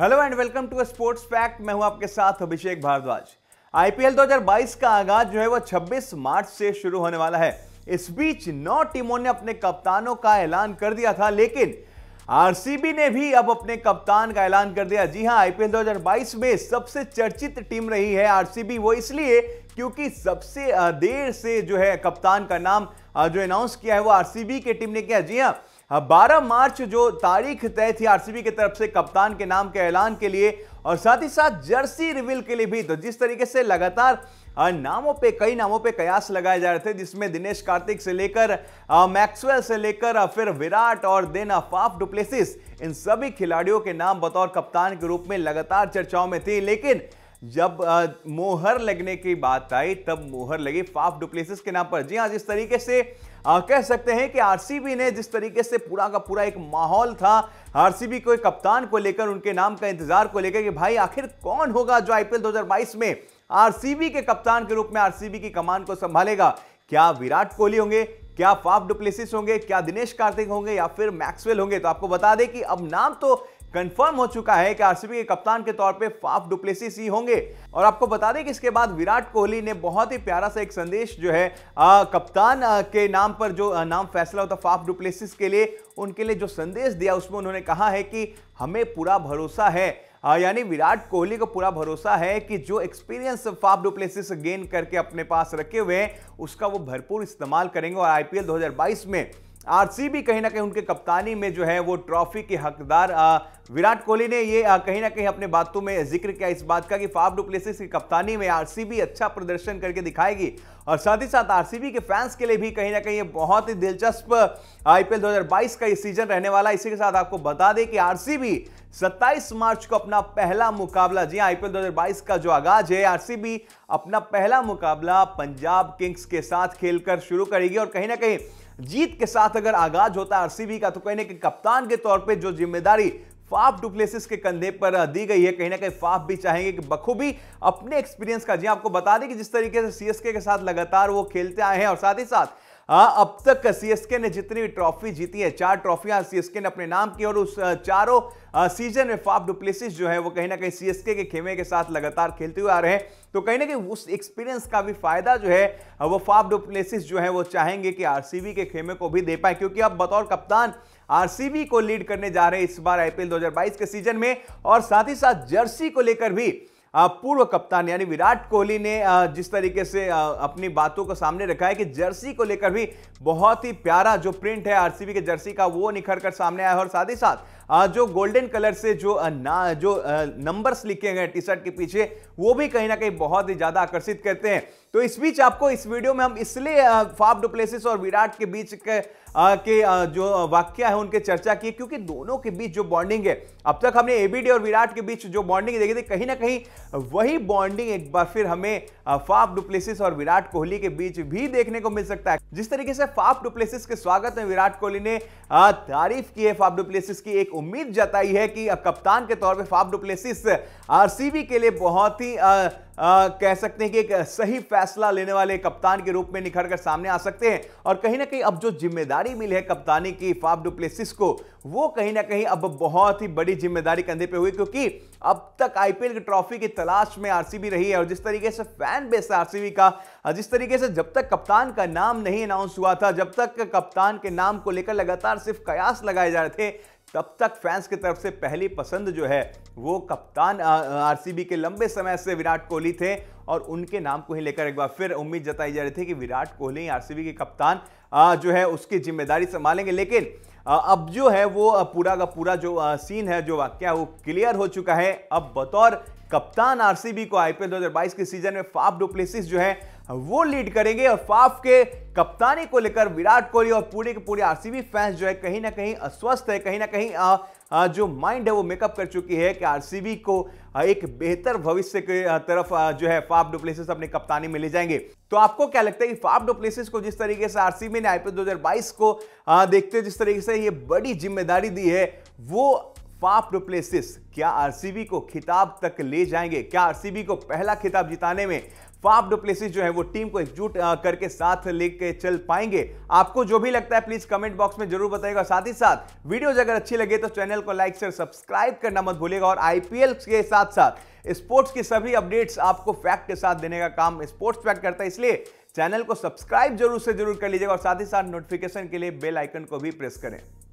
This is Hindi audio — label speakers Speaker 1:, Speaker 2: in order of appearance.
Speaker 1: hello and welcome to sports fact मैं हूं आपके साथ अभिषेक भारद्वाज आईपीएल 2022 का आगाज जो है वो 26 मार्च से शुरू होने वाला है इस बीच नौ टीमों ने अपने कप्तानों का ऐलान कर दिया था लेकिन आरसीबी ने भी अब अपने कप्तान का ऐलान कर दिया जी हां आईपीएल 2022 में सबसे चर्चित टीम रही है आरसीबी वो इसलिए क्योंकि सबसे देर से जो है कप्तान का नाम जो अनाउंस किया है वो आरसीबी के टीम ने किया जी हाँ 12 हाँ, मार्च जो तारीख तय थी आरसीबी की तरफ से कप्तान के नाम के ऐलान के लिए और साथ ही साथ जर्सी रिवील के लिए भी तो जिस तरीके से लगातार हाँ, नामों पे कई नामों पे कयास लगाए जा रहे थे जिसमें दिनेश कार्तिक से लेकर हाँ, मैक्सवेल से लेकर फिर विराट और देन अफाफ डुप्लेसिस इन सभी खिलाड़ियों के नाम बतौर कप्तान के रूप में लगातार चर्चाओं में थी लेकिन जब आ, मोहर लगने की बात आई तब मोहर लगी फाफ डुप्लेसिस के नाम पर जी हाँ जिस तरीके से आ, कह सकते हैं कि आरसीबी ने जिस तरीके से पूरा का पूरा एक माहौल था आरसीबी को कप्तान को लेकर उनके नाम का इंतजार को लेकर कि भाई आखिर कौन होगा जो आईपीएल 2022 में आरसीबी के कप्तान के रूप में आरसीबी की कमान को संभालेगा क्या विराट कोहली होंगे क्या फाफ डुप्लेसिस होंगे क्या दिनेश कार्तिक होंगे या फिर मैक्सवेल होंगे तो आपको बता दें कि अब नाम तो कंफर्म हो चुका है कि आरसीबी के कप्तान के तौर पे फाफ डुप्लेसिस ही होंगे और आपको बता दें कि इसके बाद विराट कोहली ने बहुत ही प्यारा सा एक संदेश जो है आ, कप्तान आ, के नाम पर जो आ, नाम फैसला होता फाफ डुप्लेसिस के लिए उनके लिए जो संदेश दिया उसमें उन्होंने कहा है कि हमें पूरा भरोसा है यानी विराट कोहली को पूरा भरोसा है कि जो एक्सपीरियंस फाफ डुप्लेसिस गेन करके अपने पास रखे हुए हैं उसका वो भरपूर इस्तेमाल करेंगे और आईपीएल 2022 में आरसीबी कहीं ना कहीं उनके कप्तानी में जो है वो ट्रॉफी के हकदार विराट कोहली ने ये कहीं ना कहीं अपने बातों में जिक्र किया इस बात का कि फाफ डुप्लेसिस की कप्तानी में आरसीबी अच्छा प्रदर्शन करके दिखाएगी और साथ ही साथ आरसीबी के फैंस के लिए भी कहीं ना कहीं ये बहुत ही दिलचस्प आईपीएल 2022 का ये सीजन रहने वाला है इसी के साथ आपको बता दें कि आर 27 मार्च को अपना पहला मुकाबला जी हाँ, आईपीएल 2022 का जो आगाज है आरसीबी अपना पहला मुकाबला पंजाब किंग्स के साथ खेलकर शुरू करेगी और कहीं ना कहीं जीत के साथ अगर आगाज होता आरसीबी का तो कहने के कप्तान के तौर पर जो जिम्मेदारी फाफ डुप्लेसिस के कंधे पर दी गई है कहीं ना कहीं फाफ भी चाहेंगे कि बखूबी अपने एक्सपीरियंस का जी आपको बता दें कि जिस तरीके से सीएसके के साथ लगातार वो खेलते आए हैं और साथ ही साथ आ, हाँ, अब तक सीएसके ने जितनी भी ट्रॉफी जीती है चार ट्रॉफियां सीएसके ने अपने नाम की और उस चारों सीजन में फाफ डुप्लेसिस जो है वो कहीं ना कहीं सीएसके के खेमे के साथ लगातार खेलते हुए आ रहे हैं तो कहीं ना कहीं उस एक्सपीरियंस का भी फायदा जो है वो फाफ डुप्लेसिस जो है वो चाहेंगे कि आरसीबी के खेमे को भी दे पाए क्योंकि अब बतौर कप्तान आरसीबी को लीड करने जा रहे हैं इस बार आईपीएल दो के सीजन में और साथ ही साथ जर्सी को लेकर भी पूर्व कप्तान यानी विराट कोहली ने जिस तरीके से अपनी बातों को सामने रखा है कि जर्सी को लेकर भी बहुत ही प्यारा जो प्रिंट है आरसीबी के जर्सी का वो निखर कर सामने आया और साथ ही साथ जो गोल्डन कलर से जो ना जो नंबर्स लिखे गए टी शर्ट के पीछे वो भी कहीं ना कहीं बहुत ही ज़्यादा आकर्षित करते हैं तो इस बीच आपको इस वीडियो में हम इसलिए फाफ डुप्लेसिस और विराट के बीच के के जो वाक्य है उनके चर्चा की क्योंकि दोनों के बीच जो बॉन्डिंग है अब तक हमने एबीडी और विराट के बीच जो बॉन्डिंग देखी थी कहीं ना कहीं वही बॉन्डिंग एक बार फिर हमें फाफ डुप्लेसिस और विराट कोहली के बीच भी देखने को मिल सकता है जिस तरीके से फाफ डुप्लेसिस के स्वागत में विराट कोहली ने तारीफ की है फाफ डुप्लेसिस की एक उम्मीद जताई है कि कप्तान के तौर पर फाफ डुप्लेसिस आरसीबी के लिए बहुत ही आ, कह सकते हैं कि एक सही फैसला लेने वाले कप्तान के रूप में निखर कर सामने आ सकते हैं और कहीं ना कहीं अब जो जिम्मेदारी मिली है कप्तानी की फाफ डुप्लेसिस को वो कहीं ना कहीं अब बहुत ही बड़ी जिम्मेदारी कंधे पे हुई क्योंकि अब तक आईपीएल की ट्रॉफी की तलाश में आरसीबी रही है और जिस तरीके से फैन बेस आरसीबी का जिस तरीके से जब तक कप्तान का नाम नहीं अनाउंस हुआ था जब तक कप्तान के नाम को लेकर लगातार सिर्फ कयास लगाए जा रहे थे तब तक फैंस की तरफ से पहली पसंद जो है वो कप्तान आरसीबी के लंबे समय से विराट कोहली थे और उनके नाम को ही लेकर एक बार फिर उम्मीद जताई जा रही थी कि विराट कोहली आरसीबी के कप्तान जो है उसकी जिम्मेदारी संभालेंगे लेकिन अब जो है वो पूरा का पूरा जो सीन है जो वाक्य वो क्लियर हो चुका है अब बतौर कप्तान आरसीबी को आईपीएल 2022 के सीजन में फाफ डुप्लेसिस जो है वो लीड करेंगे और फाफ के कप्तानी को लेकर विराट कोहली और पूरे के पूरे आरसीबी फैंस जो है कहीं ना कहीं अस्वस्थ है कहीं ना कहीं आ, आ, जो माइंड है वो मेकअप कर चुकी है कि आरसीबी को एक बेहतर भविष्य की तरफ जो है फाफ डुप्लेसिस अपनी कप्तानी में ले जाएंगे तो आपको क्या लगता है कि फाफ डुप्लेसिस को जिस तरीके से आरसीबी ने आईपीएल दो को देखते हुए जिस तरीके से ये बड़ी जिम्मेदारी दी है वो फाफ डुप्लेसिस क्या आरसीबी को खिताब तक ले जाएंगे क्या आरसीबी को पहला खिताब जिताने में फाफ डुप्लेसिस जो है वो टीम को एकजुट करके साथ लेके चल पाएंगे आपको जो भी लगता है प्लीज कमेंट बॉक्स में जरूर बताएगा साथ ही साथ वीडियोज अगर अच्छी लगे तो चैनल को लाइक शेयर सब्सक्राइब करना मत भूलेगा और आईपीएल के साथ साथ स्पोर्ट्स की सभी अपडेट्स आपको फैक्ट के साथ देने का काम स्पोर्ट्स फैक्ट करता है इसलिए चैनल को सब्सक्राइब जरूर से जरूर कर लीजिएगा और साथ ही साथ नोटिफिकेशन के लिए बेल आइकन को भी प्रेस करें